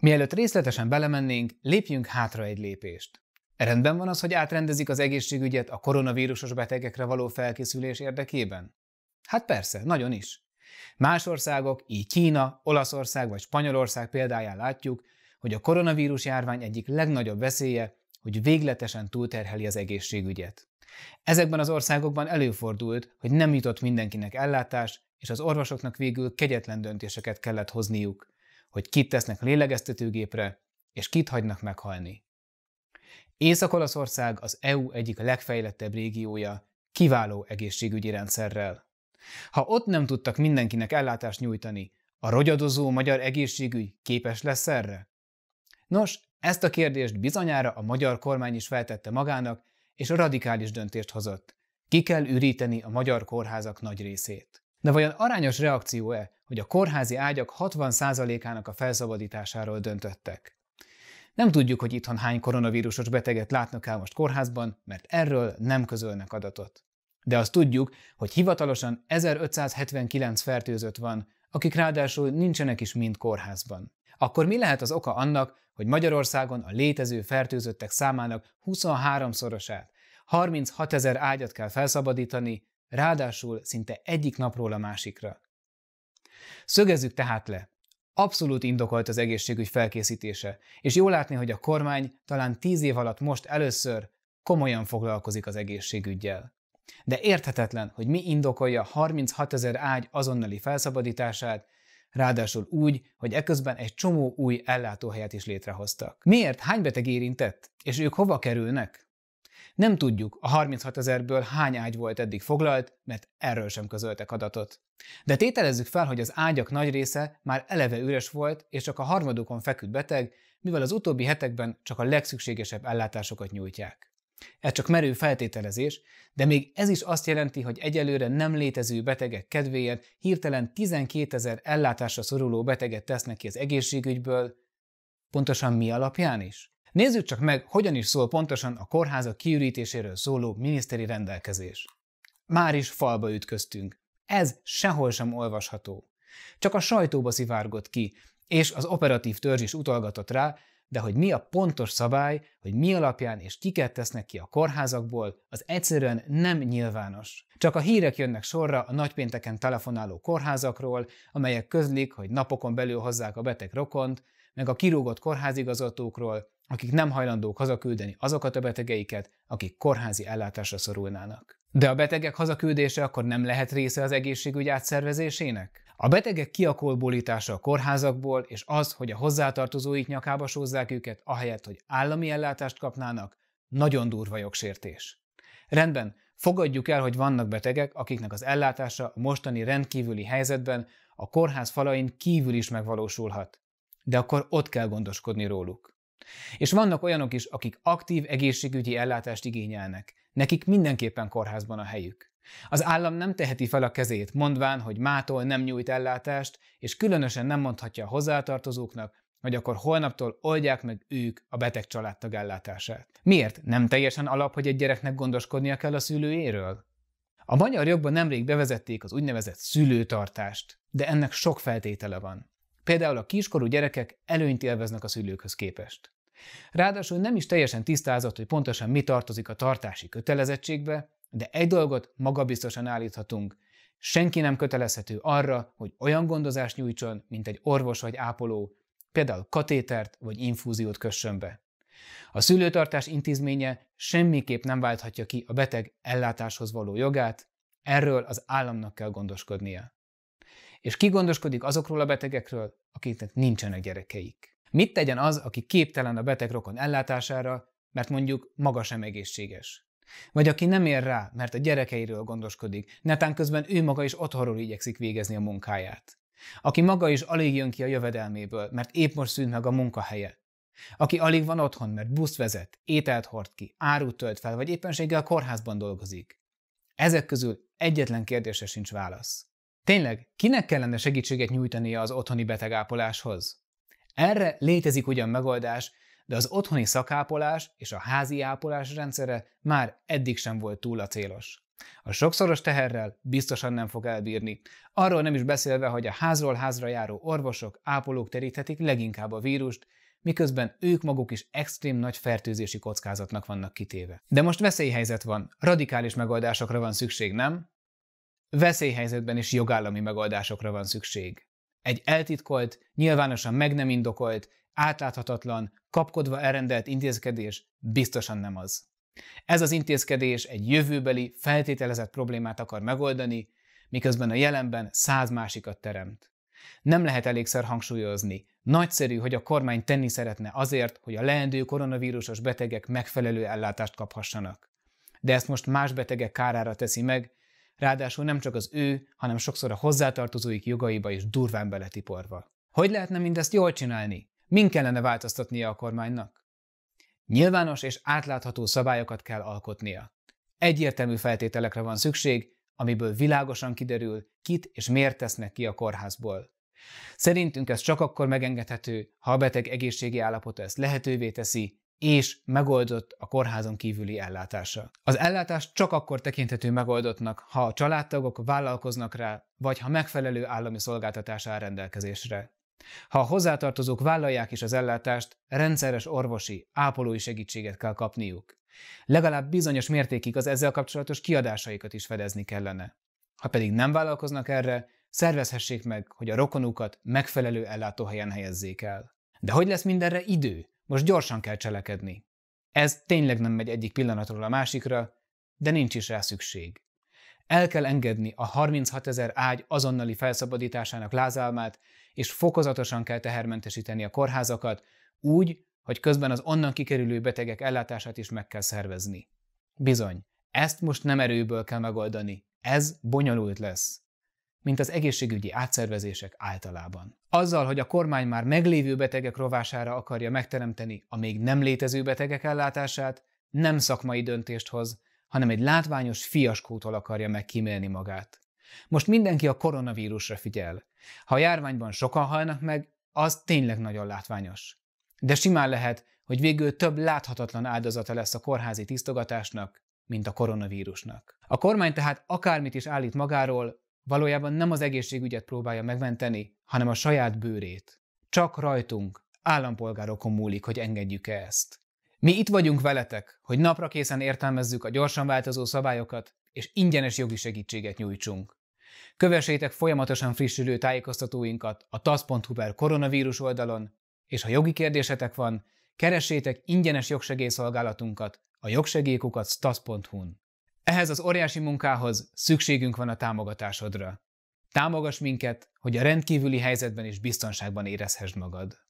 Mielőtt részletesen belemennénk, lépjünk hátra egy lépést. Rendben van az, hogy átrendezik az egészségügyet a koronavírusos betegekre való felkészülés érdekében? Hát persze, nagyon is. Más országok, így Kína, Olaszország vagy Spanyolország példáján látjuk, hogy a koronavírus járvány egyik legnagyobb veszélye, hogy végletesen túlterheli az egészségügyet. Ezekben az országokban előfordult, hogy nem jutott mindenkinek ellátás, és az orvosoknak végül kegyetlen döntéseket kellett hozniuk – hogy kit tesznek lélegeztetőgépre, és kit hagynak meghalni. Észak-Olaszország az EU egyik legfejlettebb régiója, kiváló egészségügyi rendszerrel. Ha ott nem tudtak mindenkinek ellátást nyújtani, a rogyadozó magyar egészségügy képes lesz erre? Nos, ezt a kérdést bizonyára a magyar kormány is feltette magának, és a radikális döntést hozott. Ki kell üríteni a magyar kórházak nagy részét. De vajon arányos reakció-e, hogy a kórházi ágyak 60%-ának a felszabadításáról döntöttek. Nem tudjuk, hogy itthon hány koronavírusos beteget látnak el most kórházban, mert erről nem közölnek adatot. De azt tudjuk, hogy hivatalosan 1579 fertőzött van, akik ráadásul nincsenek is mind kórházban. Akkor mi lehet az oka annak, hogy Magyarországon a létező fertőzöttek számának 23-szorosát, 36 ezer ágyat kell felszabadítani, ráadásul szinte egyik napról a másikra? Szögezzük tehát le. Abszolút indokolt az egészségügy felkészítése, és jó látni, hogy a kormány talán tíz év alatt most először komolyan foglalkozik az egészségügyjel. De érthetetlen, hogy mi indokolja 36 ezer ágy azonnali felszabadítását, ráadásul úgy, hogy eközben egy csomó új ellátóhelyet is létrehoztak. Miért? Hány beteg érintett? És ők hova kerülnek? Nem tudjuk, a 36 ezerből hány ágy volt eddig foglalt, mert erről sem közöltek adatot. De tételezzük fel, hogy az ágyak nagy része már eleve üres volt, és csak a harmadukon feküdt beteg, mivel az utóbbi hetekben csak a legszükségesebb ellátásokat nyújtják. Ez csak merő feltételezés, de még ez is azt jelenti, hogy egyelőre nem létező betegek kedvéért hirtelen 12 ezer ellátásra szoruló beteget tesznek ki az egészségügyből, pontosan mi alapján is? Nézzük csak meg, hogyan is szól pontosan a kórházak kiürítéséről szóló miniszteri rendelkezés. Már is falba ütköztünk. Ez sehol sem olvasható. Csak a sajtóba szivárgott ki, és az operatív törzs is utalgatott rá, de hogy mi a pontos szabály, hogy mi alapján és kiket tesznek ki a kórházakból, az egyszerűen nem nyilvános. Csak a hírek jönnek sorra a nagypénteken telefonáló kórházakról, amelyek közlik, hogy napokon belül hozzák a beteg rokont, meg a kirúgott kórházigazgatókról, akik nem hajlandók hazaküldeni azokat a betegeiket, akik kórházi ellátásra szorulnának. De a betegek hazaküldése akkor nem lehet része az egészségügy átszervezésének? A betegek kiakolbólítása a kórházakból, és az, hogy a hozzátartozóik nyakába sózzák őket, ahelyett, hogy állami ellátást kapnának, nagyon durva jogsértés. Rendben, fogadjuk el, hogy vannak betegek, akiknek az ellátása a mostani rendkívüli helyzetben a kórház falain kívül is megvalósulhat. De akkor ott kell gondoskodni róluk. És vannak olyanok is, akik aktív egészségügyi ellátást igényelnek. Nekik mindenképpen kórházban a helyük. Az állam nem teheti fel a kezét, mondván, hogy mától nem nyújt ellátást, és különösen nem mondhatja a hozzátartozóknak, hogy akkor holnaptól oldják meg ők a beteg családtag ellátását. Miért? Nem teljesen alap, hogy egy gyereknek gondoskodnia kell a szülőjéről? A magyar jogban nemrég bevezették az úgynevezett szülőtartást, de ennek sok feltétele van. Például a kiskorú gyerekek előnyt élveznek a szülőkhöz képest. Ráadásul nem is teljesen tisztázott, hogy pontosan mi tartozik a tartási kötelezettségbe, de egy dolgot magabiztosan állíthatunk. Senki nem kötelezhető arra, hogy olyan gondozást nyújtson, mint egy orvos vagy ápoló, például katétert vagy infúziót kössön be. A szülőtartás intézménye semmiképp nem válthatja ki a beteg ellátáshoz való jogát, erről az államnak kell gondoskodnia. És ki gondoskodik azokról a betegekről, akiknek nincsenek gyerekeik? Mit tegyen az, aki képtelen a beteg rokon ellátására, mert mondjuk maga sem egészséges? Vagy aki nem ér rá, mert a gyerekeiről gondoskodik, netán közben ő maga is otthonról igyekszik végezni a munkáját. Aki maga is alig jön ki a jövedelméből, mert épp most szűnt meg a munkahelye. Aki alig van otthon, mert buszt vezet, ételt hord ki, árut tölt fel, vagy éppenséggel a kórházban dolgozik. Ezek közül egyetlen kérdésre sincs válasz. Tényleg, kinek kellene segítséget nyújtania az otthoni betegápoláshoz? Erre létezik ugyan megoldás, de az otthoni szakápolás és a házi ápolás rendszere már eddig sem volt túl a célos. A sokszoros teherrel biztosan nem fog elbírni. Arról nem is beszélve, hogy a házról házra járó orvosok, ápolók teríthetik leginkább a vírust, miközben ők maguk is extrém nagy fertőzési kockázatnak vannak kitéve. De most veszélyhelyzet van, radikális megoldásokra van szükség, nem? Veszélyhelyzetben is jogállami megoldásokra van szükség. Egy eltitkolt, nyilvánosan meg nem indokolt, átláthatatlan, kapkodva elrendelt intézkedés biztosan nem az. Ez az intézkedés egy jövőbeli, feltételezett problémát akar megoldani, miközben a jelenben száz másikat teremt. Nem lehet elégszer hangsúlyozni. Nagyszerű, hogy a kormány tenni szeretne azért, hogy a leendő koronavírusos betegek megfelelő ellátást kaphassanak. De ezt most más betegek kárára teszi meg, ráadásul nem csak az ő, hanem sokszor a hozzátartozóik jogaiba is durván beletiporva. Hogy lehetne mindezt jól csinálni? Min kellene változtatnia a kormánynak? Nyilvános és átlátható szabályokat kell alkotnia. Egyértelmű feltételekre van szükség, amiből világosan kiderül, kit és miért tesznek ki a kórházból. Szerintünk ez csak akkor megengedhető, ha a beteg egészségi állapota ezt lehetővé teszi, és megoldott a kórházon kívüli ellátása. Az ellátás csak akkor tekinthető megoldottnak, ha a családtagok vállalkoznak rá, vagy ha megfelelő állami szolgáltatás áll rendelkezésre. Ha a hozzátartozók vállalják is az ellátást, rendszeres orvosi, ápolói segítséget kell kapniuk. Legalább bizonyos mértékig az ezzel kapcsolatos kiadásaikat is fedezni kellene. Ha pedig nem vállalkoznak erre, szervezhessék meg, hogy a rokonukat megfelelő ellátóhelyen helyezzék el. De hogy lesz mindenre idő? Most gyorsan kell cselekedni. Ez tényleg nem megy egyik pillanatról a másikra, de nincs is rá szükség. El kell engedni a 36 ezer ágy azonnali felszabadításának lázálmát, és fokozatosan kell tehermentesíteni a kórházakat, úgy, hogy közben az onnan kikerülő betegek ellátását is meg kell szervezni. Bizony, ezt most nem erőből kell megoldani, ez bonyolult lesz mint az egészségügyi átszervezések általában. Azzal, hogy a kormány már meglévő betegek rovására akarja megteremteni a még nem létező betegek ellátását, nem szakmai döntést hoz, hanem egy látványos fiaskótól akarja megkímélni magát. Most mindenki a koronavírusra figyel. Ha a járványban sokan halnak meg, az tényleg nagyon látványos. De simán lehet, hogy végül több láthatatlan áldozata lesz a kórházi tisztogatásnak, mint a koronavírusnak. A kormány tehát akármit is állít magáról, valójában nem az egészségügyet próbálja megmenteni, hanem a saját bőrét. Csak rajtunk, állampolgárokon múlik, hogy engedjük-e ezt. Mi itt vagyunk veletek, hogy napra készen értelmezzük a gyorsan változó szabályokat, és ingyenes jogi segítséget nyújtsunk. Kövessétek folyamatosan frissülő tájékoztatóinkat a tasz.hu per koronavírus oldalon, és ha jogi kérdésetek van, keressétek ingyenes jogsegélyszolgálatunkat a jogsegélykukat taszhu n ehhez az óriási munkához szükségünk van a támogatásodra. Támogass minket, hogy a rendkívüli helyzetben is biztonságban érezhesd magad.